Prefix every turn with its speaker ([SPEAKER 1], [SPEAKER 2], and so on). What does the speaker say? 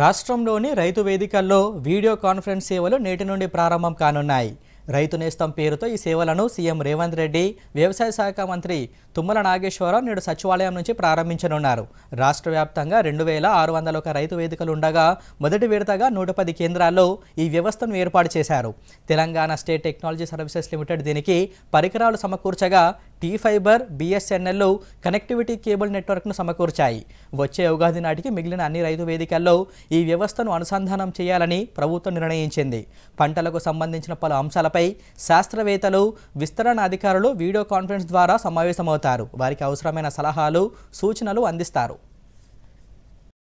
[SPEAKER 1] రాష్ట్రంలోని రైతు వేదికల్లో video conference సేవలు నేటి నుండి ప్రారంభం కానున్నాయి రైతు నేస్తం పేరుతో ఈ సేవలను సీఎం రేవంత్ రెడ్డి వ్యవసాయ శాఖ మంత్రి తుమ్మల నాగేశ్వరరావు నేడు సచివాలయం నుంచి ప్రారంభించనున్నారు రాష్ట్ర వ్యాప్తంగా రెండు వేల ఆరు వందల ఒక రైతు వేదికలు ఉండగా మొదటి విడతగా నూట పది కేంద్రాల్లో ఈ వ్యవస్థను ఏర్పాటు చేశారు Telangana state technology services limited దీనికి పరికరాలు సమకూర్చగా T fibre BSNL connectivity cable నెట్వర్క్ను సమకూర్చాయి వచ్చే ఉగాది నాటికి మిగిలిన అన్ని రైతు వేదికల్లో ఈ వ్యవస్థను అనుసంధానం చేయాలని ప్రభుత్వం నిర్ణయించింది పంటలకు సంబంధించిన పలు అంశాలపై శాస్త్రవేత్తలు విస్తరణ అధికారులు వీడియో కాన్ఫరెన్స్ ద్వారా సమావేశమవుతారు వారికి అవసరమైన సలహాలు సూచనలు అందిస్తారు